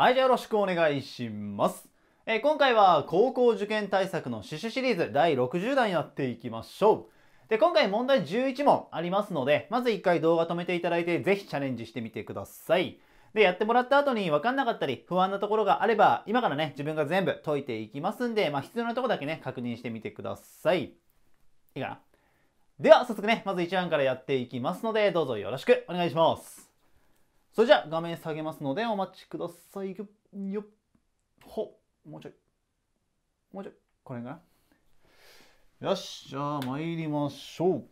はい、じゃあよろしくお願いします。えー、今回は高校受験対策の趣旨シリーズ第60弾やっていきましょう。で、今回問題11問ありますので、まず1回動画止めていただいて、ぜひチャレンジしてみてください。で、やってもらった後に分かんなかったり、不安なところがあれば、今からね、自分が全部解いていきますんで、まあ、必要なとこだけね、確認してみてください。いいかなでは、早速ね、まず1案からやっていきますので、どうぞよろしくお願いします。それじゃあ画面下げますのでお待ちくださいよっほっもうちょいもうちょいこれかなよしじゃあ参りましょう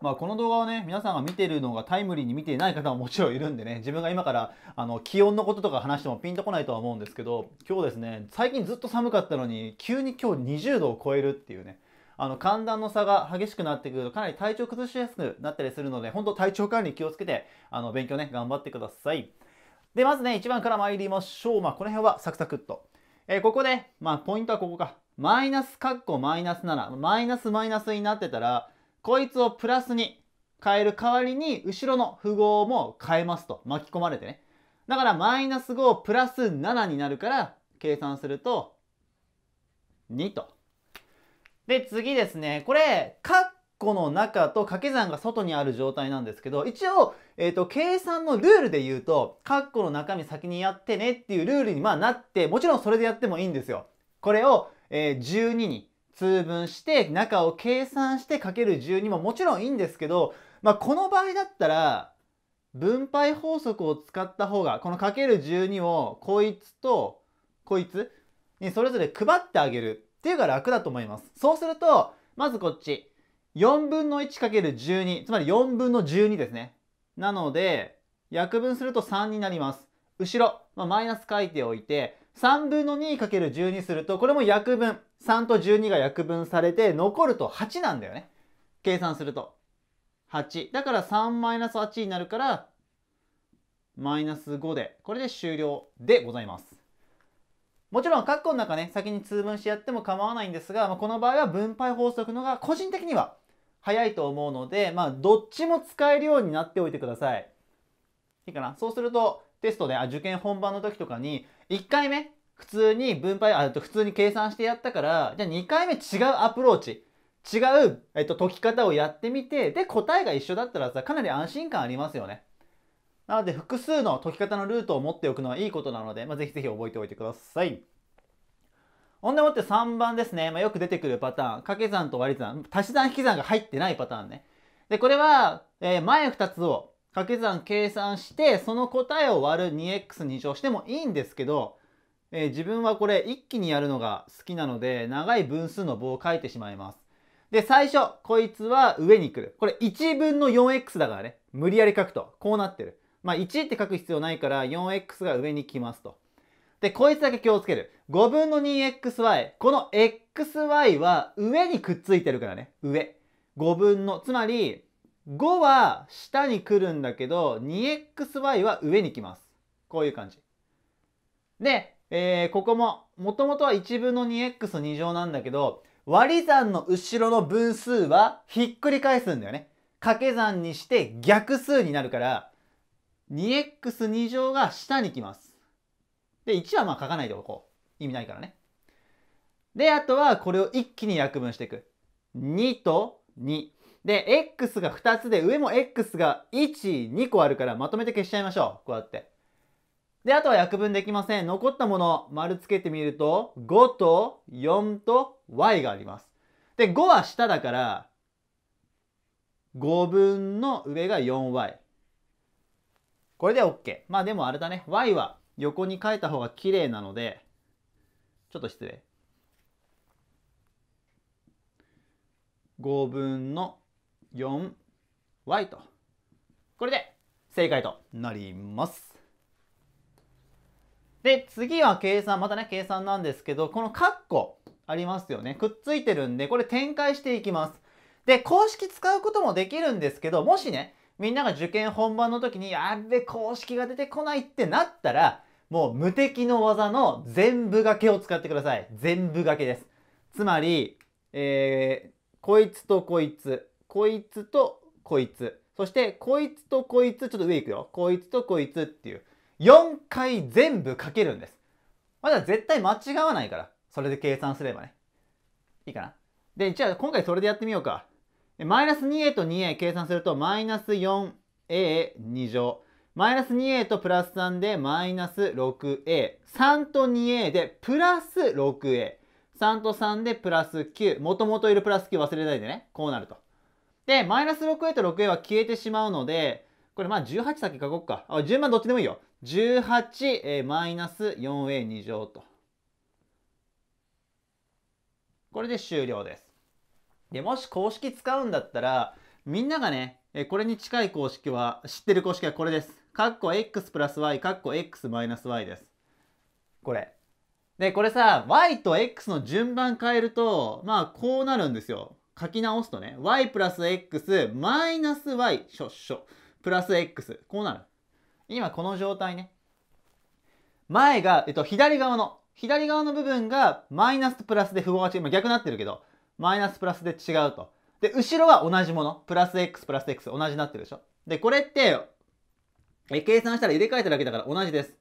まあこの動画をね皆さんが見てるのがタイムリーに見ていない方ももちろんいるんでね自分が今からあの気温のこととか話してもピンとこないとは思うんですけど今日ですね最近ずっと寒かったのに急に今日20度を超えるっていうねあの寒暖の差が激しくなってくるとかなり体調崩しやすくなったりするので本当体調管理気をつけてあの勉強ね頑張ってくださいでまずね1番から参りましょうまあこの辺はサクサクっと、えー、ここでまあポイントはここかマイナスカッコマイナス7マイナスマイナスになってたらこいつをプラスに変える代わりに後ろの符号も変えますと巻き込まれてねだからマイナス5プラス7になるから計算すると2とで、次ですね。これ、カッコの中と掛け算が外にある状態なんですけど、一応、えっ、ー、と、計算のルールで言うと、カッコの中身先にやってねっていうルールに、まあ、なって、もちろんそれでやってもいいんですよ。これを、えー、12に通分して、中を計算してかける12ももちろんいいんですけど、まあ、この場合だったら、分配法則を使った方が、このかける12をこいつとこいつにそれぞれ配ってあげるっていうが楽だと思います。そうすると、まずこっち。4分の 1×12。つまり4分の12ですね。なので、約分すると3になります。後ろ、まあ、マイナス書いておいて、3分の 2×12 すると、これも約分。3と12が約分されて、残ると8なんだよね。計算すると。8。だから3マイナス8になるから、マイナス5で、これで終了でございます。もちろん括弧の中ね、先に通分してやっても構わないんですが、まあ、この場合は分配法則のが個人的には早いと思うので、まあ、どっちも使えるようになっておいてください。いいかなそうすると、テストで、あ、受験本番の時とかに、1回目、普通に分配、あ、普通に計算してやったから、じゃあ2回目違うアプローチ、違う、えっと、解き方をやってみて、で、答えが一緒だったらさ、かなり安心感ありますよね。なので複数の解き方のルートを持っておくのはいいことなので、まあ、ぜひぜひ覚えておいてください。ほんでもって3番ですね。まあ、よく出てくるパターン。掛け算と割り算。足し算引き算が入ってないパターンね。で、これは、えー、前2つを掛け算計算して、その答えを割る 2x2 乗してもいいんですけど、えー、自分はこれ一気にやるのが好きなので、長い分数の棒を書いてしまいます。で、最初、こいつは上に来る。これ1分の 4x だからね。無理やり書くと、こうなってる。まあ、1って書く必要ないから 4x が上に来ますと。で、こいつだけ気をつける。5分の 2xy。この xy は上にくっついてるからね。上。5分の。つまり、5は下に来るんだけど、2xy は上に来ます。こういう感じ。で、えー、ここも、もともとは1分の 2x2 乗なんだけど、割り算の後ろの分数はひっくり返すんだよね。掛け算にして逆数になるから、2x2 乗が下に来ます。で、1はまあ書かないでおこう。意味ないからね。で、あとはこれを一気に約分していく。2と2。で、x が2つで、上も x が1、2個あるから、まとめて消しちゃいましょう。こうやって。で、あとは約分できません。残ったもの、丸つけてみると、5と4と y があります。で、5は下だから、5分の上が 4y。これで OK。まあでもあれだね。y は横に書いた方が綺麗なので、ちょっと失礼。5分の 4y と。これで正解となります。で、次は計算、またね、計算なんですけど、このカッコありますよね。くっついてるんで、これ展開していきます。で、公式使うこともできるんですけど、もしね、みんなが受験本番の時に、やっべ、公式が出てこないってなったら、もう無敵の技の全部がけを使ってください。全部がけです。つまり、えー、こいつとこいつ、こいつとこいつ、そしてこいつとこいつ、ちょっと上行くよ。こいつとこいつっていう、4回全部かけるんです。まだ絶対間違わないから。それで計算すればね。いいかな。で、じゃあ今回それでやってみようか。マイナス 2a と 2a 計算するとマイナス 4a2 乗。マイナス 2a とプラス3でマイナス 6a。3と 2a でプラス 6a。3と3でプラス9。もともといるプラス9忘れないでね。こうなると。で、マイナス 6a と 6a は消えてしまうので、これまあ18先書こうか。あ、順番どっちでもいいよ。18、えマイナス 4a2 乗と。これで終了です。で、もし公式使うんだったら、みんながね、これに近い公式は、知ってる公式はこれです。カッコ x プラス y、カッコ x マイナス y です。これ。で、これさ、y と x の順番変えると、まあ、こうなるんですよ。書き直すとね、y プラス x マイナス y、しょっしょ、プラス x。こうなる。今この状態ね。前が、えっと、左側の、左側の部分がマイナスとプラスで符号が違う。今逆になってるけど、マイナスプラスで違うと。で、後ろは同じもの。プラス x プラス x 同じになってるでしょ。で、これって、え計算したら入れ替えただけだから同じです。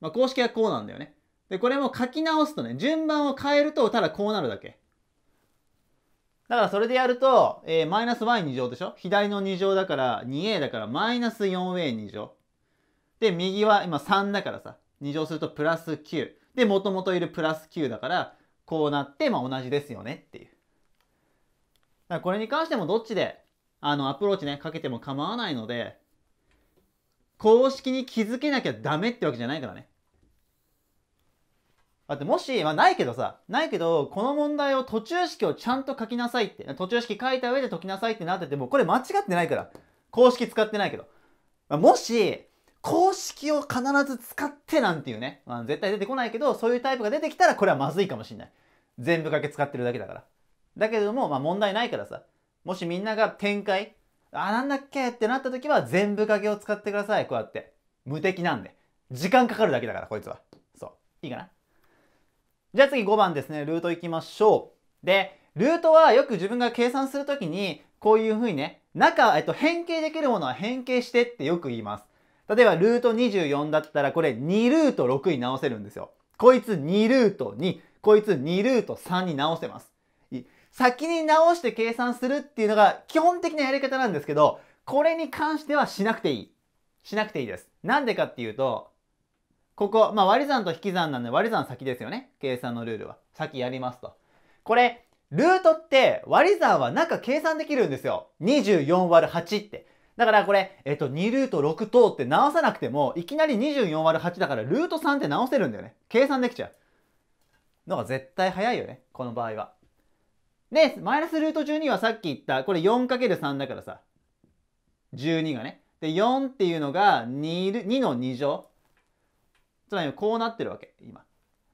まあ、公式はこうなんだよね。で、これも書き直すとね、順番を変えると、ただこうなるだけ。だからそれでやると、えマイナス y2 乗でしょ左の2乗だから 2a だからマイナス 4a2 乗。で、右は今3だからさ、2乗するとプラス9。で、もともといるプラス9だから、こうなって、まあ、同じですよねっていう。だからこれに関してもどっちであのアプローチねかけても構わないので公式に気づけなきゃダメってわけじゃないからね。だってもし、まあ、ないけどさ、ないけど、この問題を途中式をちゃんと書きなさいって、途中式書いた上で解きなさいってなってても、これ間違ってないから。公式使ってないけど。まあ、もし、公式を必ず使ってなんていうね、まあ、絶対出てこないけど、そういうタイプが出てきたらこれはまずいかもしんない。全部かけ使ってるだけだから。だけれども、まあ問題ないからさ、もしみんなが展開、あ、なんだっけってなった時は全部かけを使ってください。こうやって。無敵なんで。時間かかるだけだから、こいつは。そう。いいかなじゃあ次5番ですね。ルート行きましょう。で、ルートはよく自分が計算するときに、こういうふうにね、中、えっと、変形できるものは変形してってよく言います。例えばルート24だったらこれ2ルート6に直せるんですよ。こいつ2ルート2、こいつ2ルート3に直せます。先に直して計算するっていうのが基本的なやり方なんですけど、これに関してはしなくていい。しなくていいです。なんでかっていうと、ここ、まあ、割り算と引き算なんで割り算先ですよね。計算のルールは。先やりますと。これ、ルートって割り算は中計算できるんですよ。24÷8 って。だからこれ、えっと、2ルート6等って直さなくても、いきなり24割る8だから、ルート3って直せるんだよね。計算できちゃう。のが絶対早いよね。この場合は。で、マイナスルート12はさっき言った、これ 4×3 だからさ、12がね。で、4っていうのが 2, 2の2乗。つまりこうなってるわけ、今。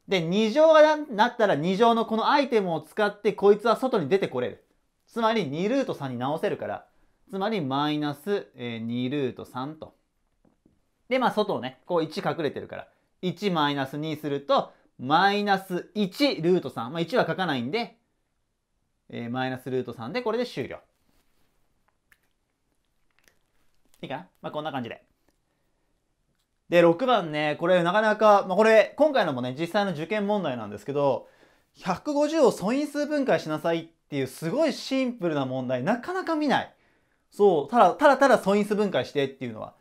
で、2乗がなったら2乗のこのアイテムを使って、こいつは外に出てこれる。つまり2ルート3に直せるから、つまりマイナス2ルート3と。で、まあ外をね、こう1隠れてるから、1マイナス2すると、マイナス1ルート3。まあ1は書かないんで、えー、マイナスルート3でこれで終了。いいかなまあこんな感じで。で、6番ね、これなかなか、まあこれ今回のもね、実際の受験問題なんですけど、150を素因数分解しなさいっていうすごいシンプルな問題、なかなか見ない。そう、ただ、ただただ素因数分解してっていうのは。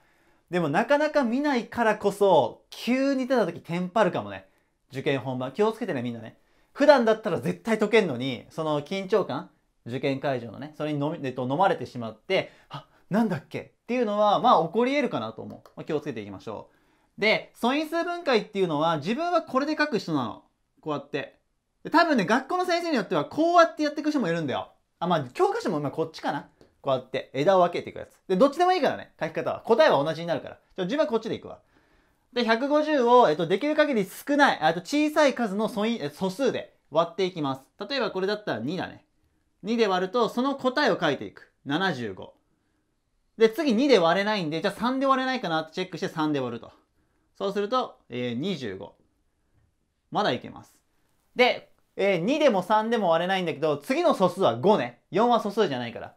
でもなかなか見ないからこそ、急に出た時テンパるかもね。受験本番。気をつけてね、みんなね。普段だったら絶対解けんのに、その緊張感、受験会場のね、それに飲み、えっと、飲まれてしまって、あ、なんだっけっていうのは、まあ起こり得るかなと思う。まあ、気をつけていきましょう。で、素因数分解っていうのは、自分はこれで書く人なの。こうやって。多分ね、学校の先生によっては、こうやってやっていく人もいるんだよ。あ、まあ、教科書もまあこっちかな。こうやって枝を分けていくやつ。で、どっちでもいいからね、書き方は。答えは同じになるから。じゃあ自分はこっちでいくわ。で、150を、えっと、できる限り少ない、あと小さい数の素因素数で割っていきます。例えばこれだったら2だね。2で割ると、その答えを書いていく。75。で、次2で割れないんで、じゃあ3で割れないかなってチェックして3で割ると。そうすると、えー、25。まだいけます。で、えー、2でも3でも割れないんだけど、次の素数は5ね。4は素数じゃないから。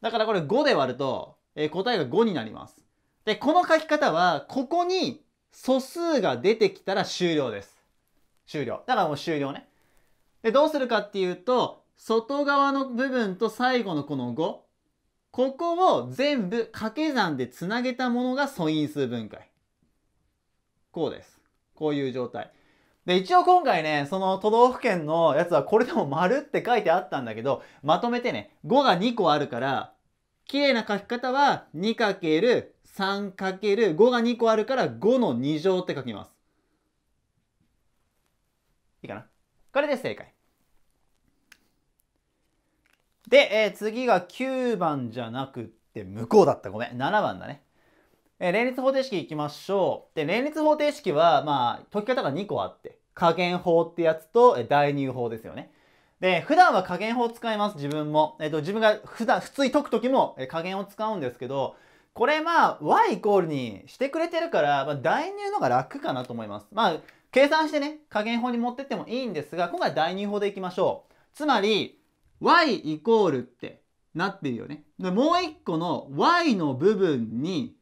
だからこれ5で割ると、えー、答えが5になります。で、この書き方は、ここに素数が出てきたら終了です。終了。だからもう終了ね。で、どうするかっていうと、外側の部分と最後のこの5、ここを全部掛け算でつなげたものが素因数分解。こうです。こういう状態。で、一応今回ね、その都道府県のやつはこれでも丸って書いてあったんだけど、まとめてね、5が2個あるから、綺麗な書き方は 2×3×5 が2個あるから5の2乗って書きます。いいかなこれで正解。で、えー、次が9番じゃなくって向こうだった。ごめん。7番だね。え連立方程式いきましょう。で、連立方程式は、まあ、解き方が2個あって、加減法ってやつと、え代入法ですよね。で、普段は加減法を使います、自分も。えっ、ー、と、自分が普段、普通に解くときも、え加減を使うんですけど、これまあ、y イコールにしてくれてるから、まあ、代入のが楽かなと思います。まあ、計算してね、加減法に持ってってもいいんですが、今回代入法でいきましょう。つまり、y イコールってなってるよね。でもう一個の y の部分に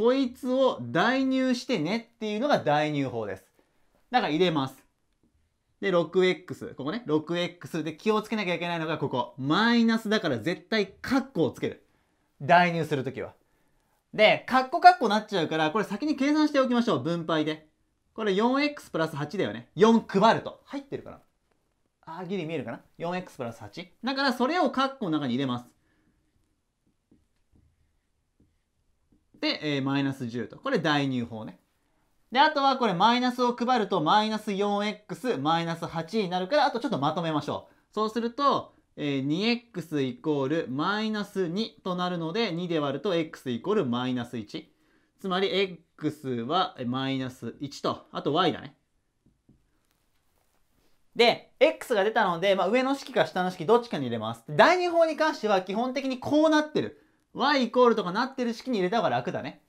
こいつを代入してねっていうのが代入法です。だから入れます。で、6x。ここね、6x。で、気をつけなきゃいけないのがここ。マイナスだから絶対カッコをつける。代入するときは。で、カッコカッコなっちゃうから、これ先に計算しておきましょう。分配で。これ 4x プラス8だよね。4配ると。入ってるから。あー、ギリ見えるかな ?4x プラス8。だからそれをカッコの中に入れます。で、えー、マイナス10と。これ代入法ね。で、あとはこれマイナスを配るとマイナス 4x マイナス8になるから、あとちょっとまとめましょう。そうすると、えー、2x イコールマイナス2となるので、2で割ると x イコールマイナス1。つまり x はマイナス1と、あと y だね。で、x が出たので、まあ、上の式か下の式どっちかに入れます。第2法に関しては基本的にこうなってる。y イコールとかなってる式に入れた方が楽だね。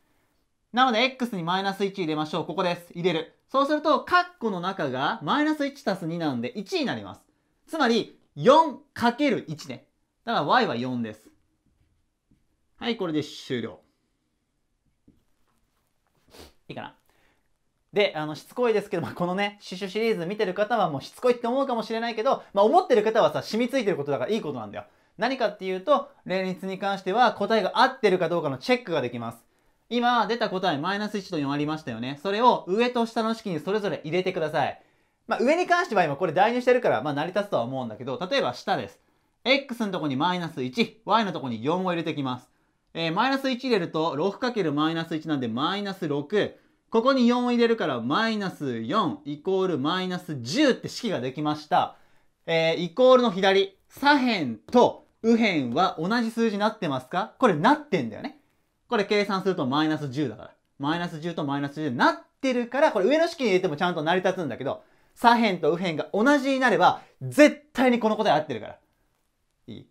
なので x にマイナス1入れましょう。ここです。入れる。そうすると、括弧の中がマイナス1たす2なんで1になります。つまり、4×1 ね。だから y は4です。はい、これで終了。いいかな。で、あの、しつこいですけど、まあ、このね、シュシュシリーズ見てる方はもうしつこいって思うかもしれないけど、まあ、思ってる方はさ、染みついてることだからいいことなんだよ。何かっていうと、連立に関しては答えが合ってるかどうかのチェックができます。今出た答えマイナス1と4ありましたよね。それを上と下の式にそれぞれ入れてください。まあ、上に関しては今これ代入してるから、まあ、成り立つとは思うんだけど、例えば下です。x のとこにマイナス1、y のとこに4を入れてきます。えー、マイナス1入れると 6× マイナス1なんでマイナス6。ここに4を入れるからマイナス4イコールマイナス10って式ができました。えー、イコールの左、左辺と右辺は同じ数字になってますかこれなってんだよね。これ計算するとマイナス10だから。マイナス10とマイナス10になってるから、これ上の式に入れてもちゃんと成り立つんだけど、左辺と右辺が同じになれば、絶対にこの答え合ってるから。いい。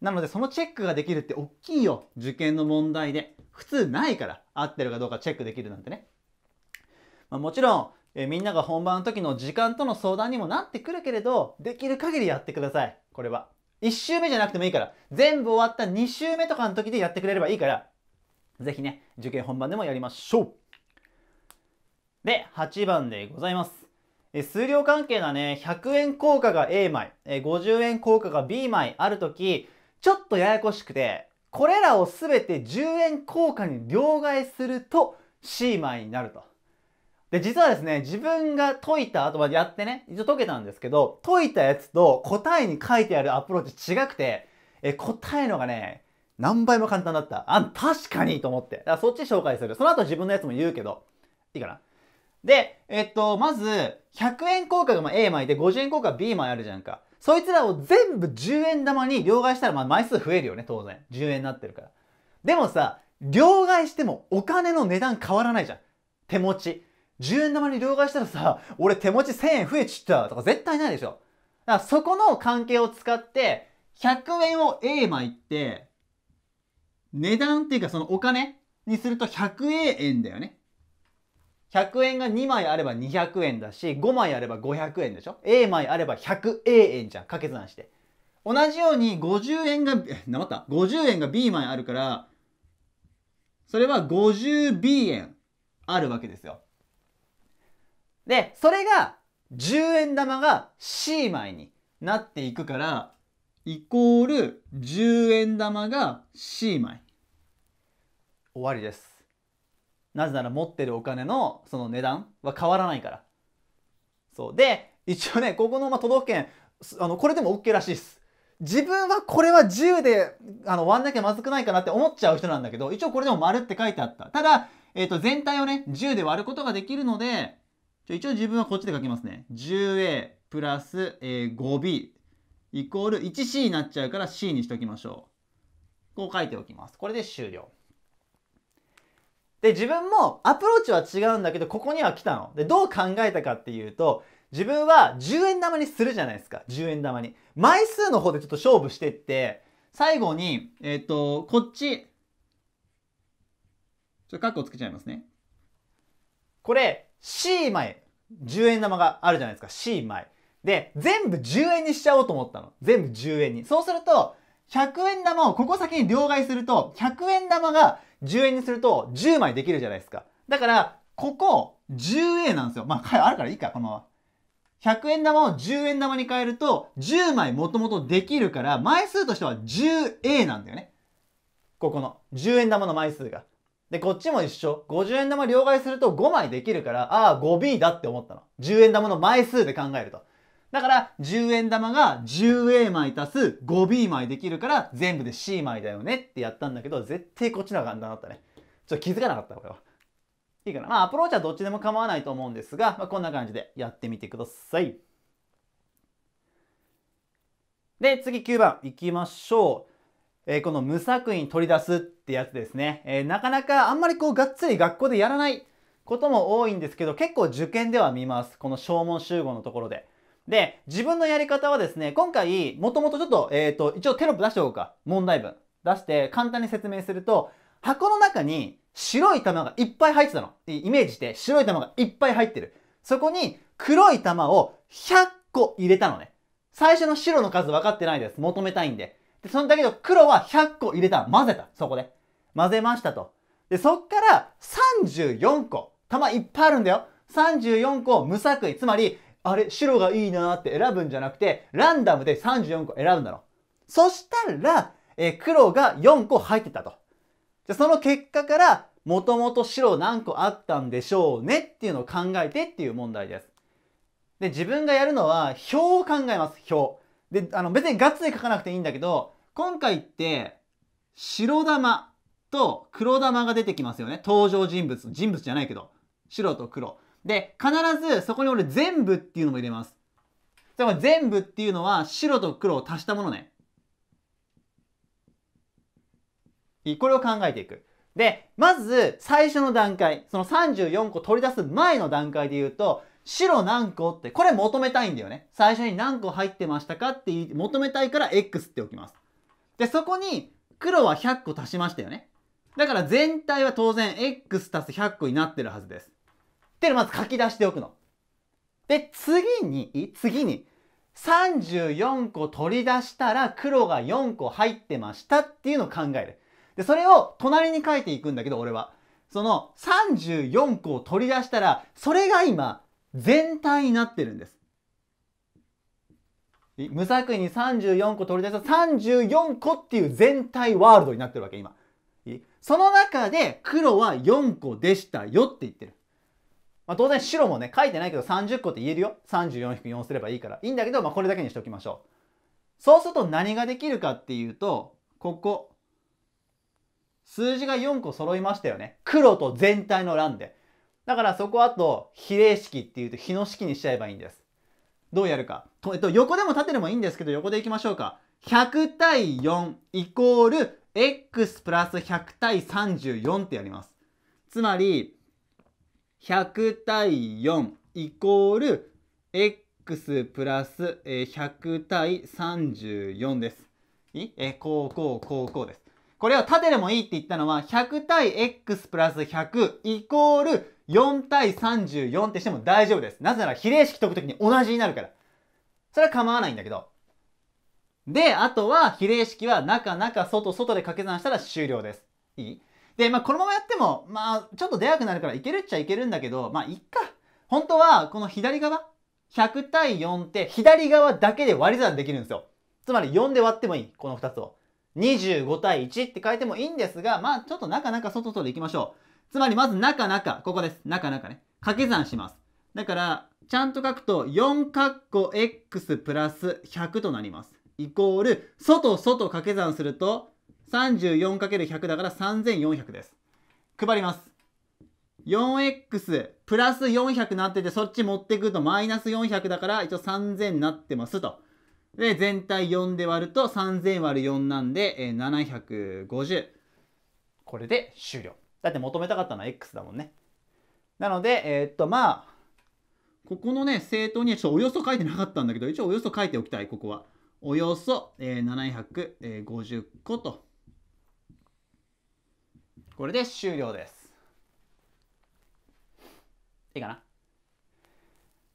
なので、そのチェックができるって大きいよ。受験の問題で。普通ないから、合ってるかどうかチェックできるなんてね。まあ、もちろん、えみんなが本番の時の時間との相談にもなってくるけれど、できる限りやってください。これは。1週目じゃなくてもいいから、全部終わった2週目とかの時でやってくれればいいから、ぜひね、受験本番でもやりましょう。で、8番でございます。え数量関係なね、100円硬貨が A 枚、え50円硬貨が B 枚ある時、ちょっとややこしくて、これらを全て10円硬貨に両替すると C 枚になると。で、実はですね、自分が解いた後までやってね、一応解けたんですけど、解いたやつと答えに書いてあるアプローチ違くて、え、答えのがね、何倍も簡単だった。あ、確かにと思って。だからそっち紹介する。その後自分のやつも言うけど、いいかな。で、えっと、まず、100円硬貨がま A 枚で、50円硬貨が B 枚あるじゃんか。そいつらを全部10円玉に両替したら、まあ枚数増えるよね、当然。10円になってるから。でもさ、両替してもお金の値段変わらないじゃん。手持ち。10円玉に両替したらさ、俺手持ち1000円増えちったとか絶対ないでしょ。だからそこの関係を使って、100円を A 枚って、値段っていうかそのお金にすると100円だよね。100円が2枚あれば200円だし、5枚あれば500円でしょ ?A 枚あれば 100A 円じゃん。掛け算して。同じように50円が、なまった ?50 円が B 枚あるから、それは 50B 円あるわけですよ。で、それが、10円玉が C 枚になっていくから、イコール10円玉が C 枚。終わりです。なぜなら持ってるお金のその値段は変わらないから。そう。で、一応ね、ここのま都道府県、あの、これでも OK らしいです。自分はこれは10であの割んなきゃまずくないかなって思っちゃう人なんだけど、一応これでも丸って書いてあった。ただ、えっ、ー、と、全体をね、10で割ることができるので、一応自分はこっちで書きますね。10A プラス、5B イコール 1C になっちゃうから C にしておきましょう。こう書いておきます。これで終了。で、自分もアプローチは違うんだけど、ここには来たの。で、どう考えたかっていうと、自分は10円玉にするじゃないですか。10円玉に。枚数の方でちょっと勝負してって、最後に、えっ、ー、と、こっち、ちょっとカッコつけちゃいますね。これ、C 枚、10円玉があるじゃないですか。C 枚。で、全部10円にしちゃおうと思ったの。全部10円に。そうすると、100円玉をここ先に両替すると、100円玉が10円にすると10枚できるじゃないですか。だから、ここ 10A なんですよ。まあ、あるからいいか、この100円玉を10円玉に変えると、10枚もともとできるから、枚数としては 10A なんだよね。ここの10円玉の枚数が。で、こっちも一緒。50円玉両替すると5枚できるから、ああ、5B だって思ったの。10円玉の枚数で考えると。だから、10円玉が 10A 枚足す 5B 枚できるから、全部で C 枚だよねってやったんだけど、絶対こっちの方が簡単だったね。ちょっと気づかなかった、これは。いいかな。まあ、アプローチはどっちでも構わないと思うんですが、まあ、こんな感じでやってみてください。で、次9番いきましょう。えー、この無作為に取り出すってやつですね、えー、なかなかあんまりこうがっつり学校でやらないことも多いんですけど結構受験では見ますこの消耗集合のところでで自分のやり方はですね今回もともとちょっと,、えーと一応テロップ出しておこうか問題文出して簡単に説明すると箱の中に白い玉がいっぱい入ってたのイメージして白い玉がいっぱい入ってるそこに黒い玉を100個入れたのね最初の白の数分かってないです求めたいんでで、そのだけど黒は100個入れた。混ぜた。そこで。混ぜましたと。で、そっから34個。玉いっぱいあるんだよ。34個を無作為。つまり、あれ、白がいいなーって選ぶんじゃなくて、ランダムで34個選ぶんだろ。そしたら、えー、黒が4個入ってたと。じゃ、その結果から、もともと白何個あったんでしょうねっていうのを考えてっていう問題です。で、自分がやるのは表を考えます、表。で、あの別にガッツリ書かなくていいんだけど、今回って白玉と黒玉が出てきますよね。登場人物。人物じゃないけど。白と黒。で、必ずそこに俺全部っていうのも入れます。でも全部っていうのは白と黒を足したものね。これを考えていく。で、まず最初の段階、その34個取り出す前の段階で言うと、白何個って、これ求めたいんだよね。最初に何個入ってましたかって求めたいから X っておきます。で、そこに黒は100個足しましたよね。だから全体は当然 x 足す100個になってるはずです。っていうのをまず書き出しておくの。で、次に、次に、34個取り出したら黒が4個入ってましたっていうのを考える。で、それを隣に書いていくんだけど、俺は。その34個を取り出したら、それが今、全体になってるんです。無作為に34個取り出した34個っていう全体ワールドになってるわけ今その中で黒は4個でしたよって言ってる、まあ、当然白もね書いてないけど30個って言えるよ34-4すればいいからいいんだけど、まあ、これだけにしておきましょうそうすると何ができるかっていうとここ数字が4個揃いましたよね黒と全体の欄でだからそこあと比例式っていうと比の式にしちゃえばいいんですどうやるか。えっと、横でも縦でもいいんですけど、横でいきましょうか。100対4イコール x プラス100対34ってやります。つまり、100対4イコール x プラス100対34です。いえ、こう、こう、こう、こうです。これは縦でもいいって言ったのは、100対 x プラス100イコール4対34ってしても大丈夫です。なぜなら比例式解くときに同じになるから。それは構わないんだけど。で、あとは比例式は中中外外で掛け算したら終了です。いいで、まあこのままやっても、まあちょっと出なくなるからいけるっちゃいけるんだけど、まあいっか。本当はこの左側、100対4って左側だけで割り算できるんですよ。つまり4で割ってもいい。この2つを。25対1って変えてもいいんですが、まあちょっと中中外とでいきましょう。つまりまず中中、ここです。中中ね。掛け算します。だから、ちゃんと書くと、4括弧 x プラス100となります。イコール、外外掛け算すると、34×100 だから3400です。配ります。4x プラス400なってて、そっち持ってくるとマイナス400だから、一応3000になってますと。で、全体4で割ると3000割る4なんで、え750。これで終了。だって求めたかったのは X だもんね。なので、えー、っと、まあ、ここのね、正当にはちょっとおよそ書いてなかったんだけど、一応およそ書いておきたい、ここは。およそ、えー、750個と。これで終了です。いいかな。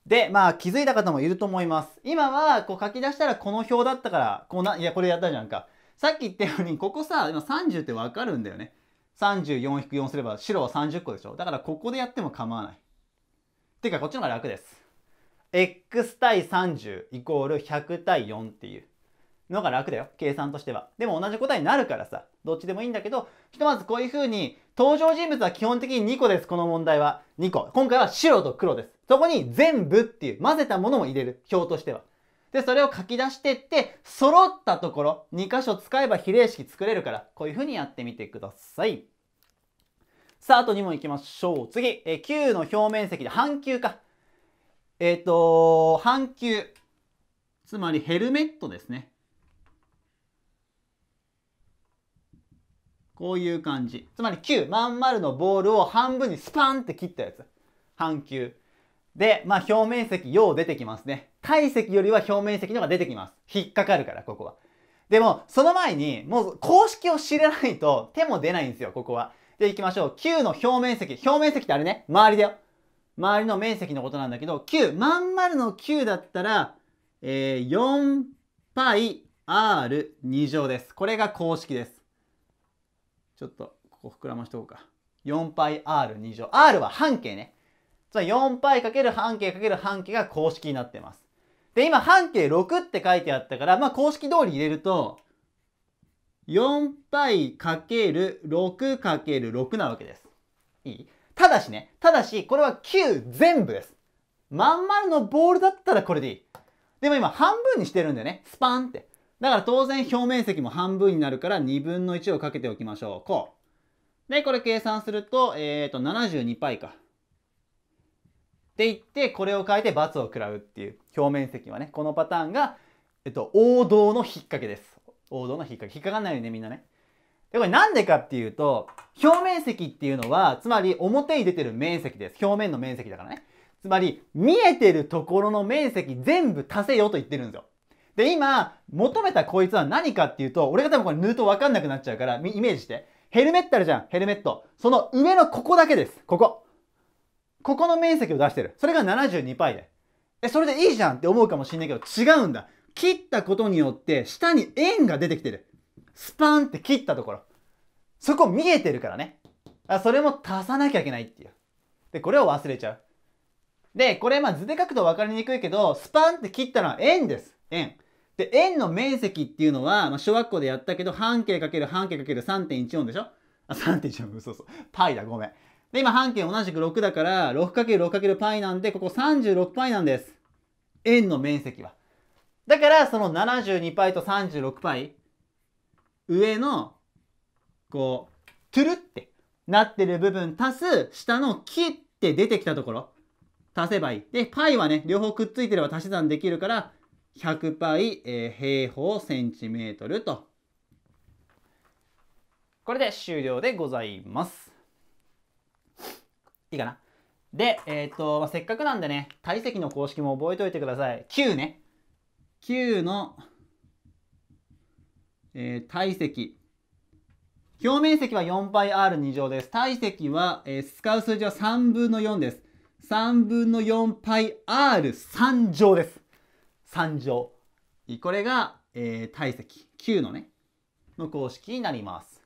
で、まあ気づいた方もいると思います。今はこう書き出したらこの表だったから、こうな、いやこれやったじゃんか。さっき言ったように、ここさ、今30ってわかるんだよね。34-4すれば白は30個でしょだからここでやっても構わない。っていうかこっちの方が楽です。x 対30イコール100対4っていうのが楽だよ。計算としては。でも同じ答えになるからさ。どっちでもいいんだけど、ひとまずこういう風に登場人物は基本的に2個です。この問題は。2個。今回は白と黒です。そこに全部っていう混ぜたものも入れる。表としては。で、それを書き出してって、揃ったところ、2箇所使えば比例式作れるから、こういうふうにやってみてください。さあ、あと2問いきましょう。次、え球の表面積で半球か。えっ、ー、と、半球。つまりヘルメットですね。こういう感じ。つまり球、まん丸のボールを半分にスパンって切ったやつ。半球。で、まあ表面積よう出てきますね。体積よりは表面積のが出てきます。引っかかるから、ここは。でも、その前に、もう公式を知らないと手も出ないんですよ、ここは。で、行きましょう。Q の表面積。表面積ってあれね、周りだよ。周りの面積のことなんだけど、Q、まん丸の Q だったら、えー、4πr2 乗です。これが公式です。ちょっと、ここ膨らましとこうか。4πr2 乗。r は半径ね。つまり 4π× 半径×半径が公式になってます。で、今半径6って書いてあったから、まあ公式通り入れると、4π×6×6 なわけです。いいただしね、ただし、これは9全部です。まん丸のボールだったらこれでいい。でも今半分にしてるんだよね。スパンって。だから当然表面積も半分になるから2分の1をかけておきましょう。こう。で、これ計算すると、えっ、ー、と、72π か。って言ってこれを変えて罰を食らうっていう表面積はねこのパターンが、えっと、王道の引っ掛けです王道の引っ掛け引っかかんないよねみんなねでこれなんでかっていうと表面積っていうのはつまり表に出てる面積です表面の面積だからねつまり見えてるところの面積全部足せよと言ってるんですよで今求めたこいつは何かっていうと俺が多分これ塗ると分かんなくなっちゃうからイメージしてヘルメットあるじゃんヘルメットその上のここだけですここここの面積を出してる。それが72パイで。え、それでいいじゃんって思うかもしんないけど、違うんだ。切ったことによって、下に円が出てきてる。スパンって切ったところ。そこ見えてるからね。あそれも足さなきゃいけないっていう。で、これを忘れちゃう。で、これまあ図で書くと分かりにくいけど、スパンって切ったのは円です。円。で、円の面積っていうのは、まあ、小学校でやったけど、半径かける半径かける3.14でしょあ、3.14、嘘そう。パイだ、ごめん。で、今半径同じく6だから、6×6×π なんで、ここ 36π なんです。円の面積は。だから、その 72π と 36π、上の、こう、トゥルってなってる部分足す、下の切って出てきたところ、足せばいい。で、π はね、両方くっついてれば足し算できるから、100π、えー、平方センチメートルと。これで終了でございます。いいかな。で、えっ、と、まあ、せっかくなんでね、体積の公式も覚えておいてください。9ね。9の、えー、体積。表面積は 4πr2 乗です。体積は、えー、使う数字は3分の4です。3分の 4πr3 乗です。3乗。これが、えー、体積9のね、の公式になります。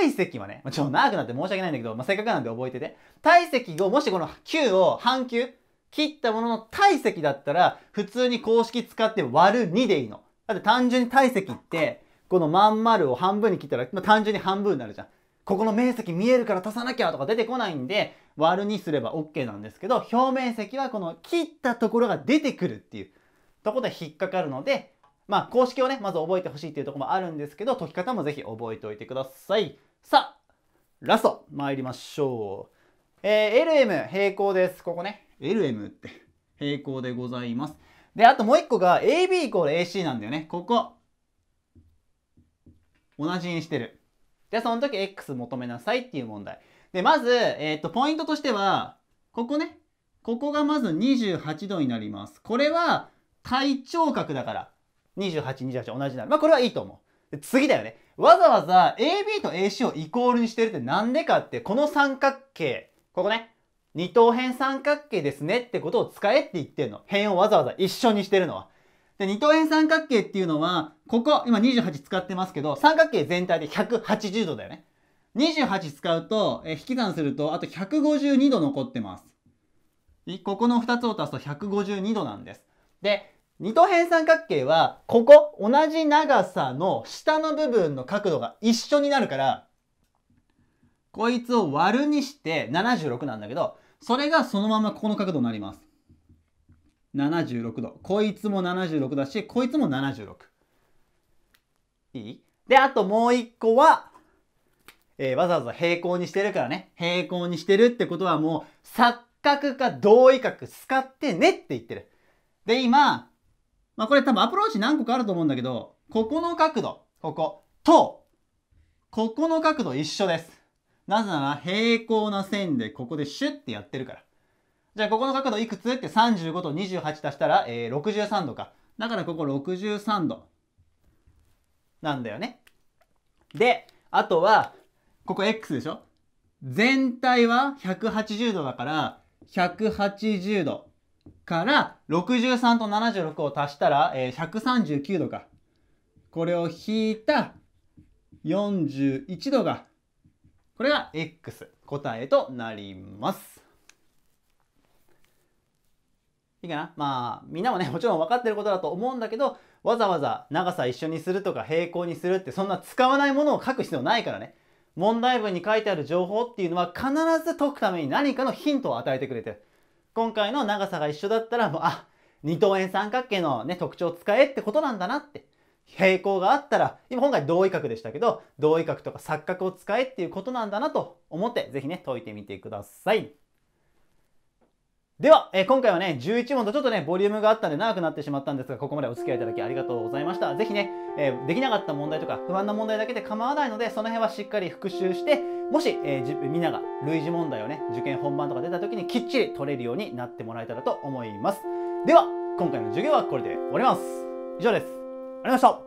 体積はね、ちょっと長くなって申し訳ないんだけど、まあ、せっかくなんで覚えてて。体積を、もしこの9を半球切ったものの体積だったら、普通に公式使って割る2でいいの。だって単純に体積って、このまん丸を半分に切ったら、まあ、単純に半分になるじゃん。ここの面積見えるから足さなきゃとか出てこないんで、割る2すれば OK なんですけど、表面積はこの切ったところが出てくるっていうところで引っかかるので、まあ、公式をね、まず覚えてほしいっていうところもあるんですけど、解き方もぜひ覚えておいてください。さあ、ラスト、参りましょう。えー、LM 平行です。ここね。LM って平行でございます。で、あともう一個が AB イコール AC なんだよね。ここ。同じにしてる。で、その時 X 求めなさいっていう問題。で、まず、えっ、ー、と、ポイントとしては、ここね。ここがまず28度になります。これは、対頂角だから。28、28同じなる。まあ、これはいいと思う。次だよね。わざわざ AB と AC をイコールにしてるってなんでかって、この三角形、ここね、二等辺三角形ですねってことを使えって言ってんの。辺をわざわざ一緒にしてるのは。で、二等辺三角形っていうのは、ここ、今28使ってますけど、三角形全体で180度だよね。28使うと、え引き算すると、あと152度残ってます。ここの2つを足すと152度なんです。で、二等辺三角形は、ここ、同じ長さの下の部分の角度が一緒になるから、こいつを割るにして76なんだけど、それがそのままここの角度になります。76度。こいつも76だし、こいつも76。いいで、あともう一個は、えー、わざわざ平行にしてるからね。平行にしてるってことはもう、錯覚か同位角使ってねって言ってる。で、今、まあこれ多分アプローチ何個かあると思うんだけど、ここの角度、ここ、と、ここの角度一緒です。なぜなら平行な線でここでシュッてやってるから。じゃあここの角度いくつって35と28足したら、えー、63度か。だからここ63度なんだよね。で、あとは、ここ X でしょ全体は180度だから、180度。から63と76を足したら、えー、139度か。これを引いた41度が、これが X 答えとなります。いいかなまあみんなもねもちろん分かってることだと思うんだけどわざわざ長さ一緒にするとか平行にするってそんな使わないものを書く必要ないからね問題文に書いてある情報っていうのは必ず解くために何かのヒントを与えてくれてる今回の長さが一緒だったらもうあ二等円三角形の、ね、特徴を使えってことなんだなって平行があったら今今回同位角でしたけど同位角とか錯角を使えっていうことなんだなと思って是非ね解いてみてください。では、えー、今回はね、11問とちょっとね、ボリュームがあったんで長くなってしまったんですが、ここまでお付き合いいただきありがとうございました。ぜひね、えー、できなかった問題とか、不安な問題だけで構わないので、その辺はしっかり復習して、もし、えー、みんなが類似問題をね、受験本番とか出た時にきっちり取れるようになってもらえたらと思います。では、今回の授業はこれで終わります。以上です。ありがとうございました。